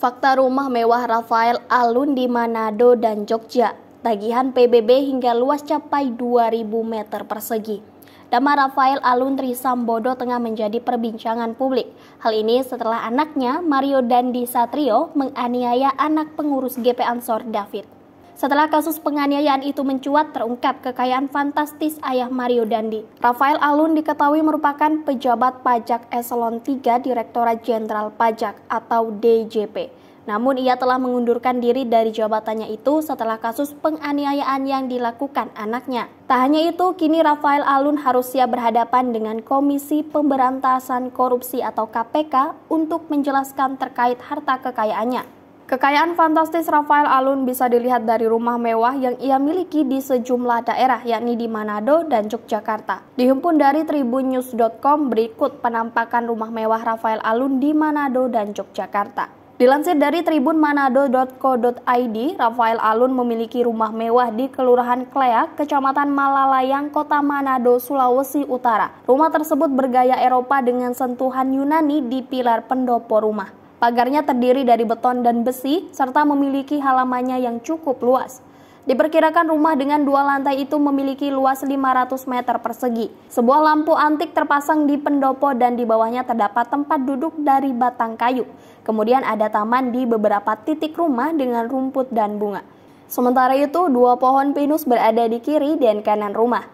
Fakta rumah mewah Rafael Alun di Manado dan Jogja, tagihan PBB hingga luas capai 2000 meter persegi. Nama Rafael Alun Trisambodo tengah menjadi perbincangan publik. Hal ini setelah anaknya Mario Dandi Satrio menganiaya anak pengurus GP Ansor David. Setelah kasus penganiayaan itu mencuat, terungkap kekayaan fantastis ayah Mario Dandi. Rafael Alun diketahui merupakan pejabat pajak eselon 3 Direktorat Jenderal Pajak atau DJP. Namun ia telah mengundurkan diri dari jabatannya itu setelah kasus penganiayaan yang dilakukan anaknya. Tak hanya itu, kini Rafael Alun harus siap berhadapan dengan Komisi Pemberantasan Korupsi atau KPK untuk menjelaskan terkait harta kekayaannya. Kekayaan fantastis Rafael Alun bisa dilihat dari rumah mewah yang ia miliki di sejumlah daerah yakni di Manado dan Yogyakarta. Dihimpun dari tribunnews.com berikut penampakan rumah mewah Rafael Alun di Manado dan Yogyakarta. Dilansir dari tribunmanado.co.id, Rafael Alun memiliki rumah mewah di Kelurahan Klea, Kecamatan Malalayang, Kota Manado, Sulawesi Utara. Rumah tersebut bergaya Eropa dengan sentuhan Yunani di pilar pendopo rumah. Pagarnya terdiri dari beton dan besi, serta memiliki halamannya yang cukup luas. Diperkirakan rumah dengan dua lantai itu memiliki luas 500 meter persegi. Sebuah lampu antik terpasang di pendopo dan di bawahnya terdapat tempat duduk dari batang kayu. Kemudian ada taman di beberapa titik rumah dengan rumput dan bunga. Sementara itu, dua pohon pinus berada di kiri dan kanan rumah.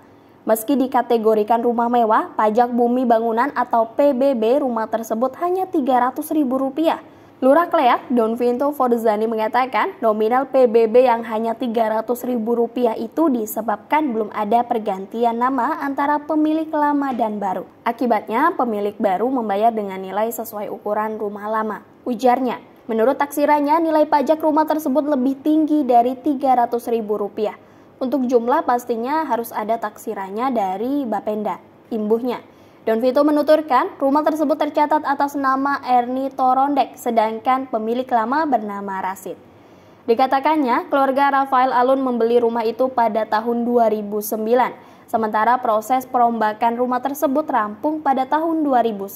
Meski dikategorikan rumah mewah, pajak bumi bangunan atau PBB rumah tersebut hanya Rp300.000. Lurah Kleak, Don Vinto Forzani mengatakan nominal PBB yang hanya Rp300.000 itu disebabkan belum ada pergantian nama antara pemilik lama dan baru. Akibatnya, pemilik baru membayar dengan nilai sesuai ukuran rumah lama. Ujarnya, menurut taksirannya nilai pajak rumah tersebut lebih tinggi dari Rp300.000. Untuk jumlah pastinya harus ada taksirannya dari Bapenda, imbuhnya. Don Vito menuturkan, rumah tersebut tercatat atas nama Erni Torondek, sedangkan pemilik lama bernama Rasid. Dikatakannya, keluarga Rafael Alun membeli rumah itu pada tahun 2009 Sementara proses perombakan rumah tersebut rampung pada tahun 2011.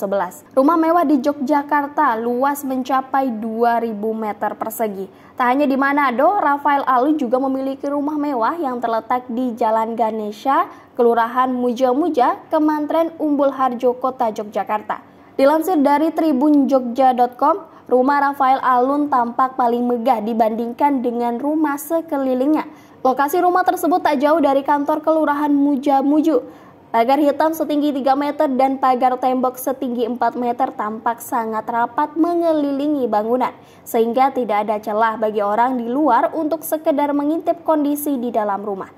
Rumah mewah di Yogyakarta luas mencapai 2000 meter persegi. Tak hanya di Manado, Rafael Alun juga memiliki rumah mewah yang terletak di Jalan Ganesha, Kelurahan Muja-Muja, Kemantren Umbul Harjo, Kota Yogyakarta. Dilansir dari tribunjogja.com, rumah Rafael Alun tampak paling megah dibandingkan dengan rumah sekelilingnya. Lokasi rumah tersebut tak jauh dari kantor Kelurahan Muja Muju. Pagar hitam setinggi 3 meter dan pagar tembok setinggi 4 meter tampak sangat rapat mengelilingi bangunan, sehingga tidak ada celah bagi orang di luar untuk sekedar mengintip kondisi di dalam rumah.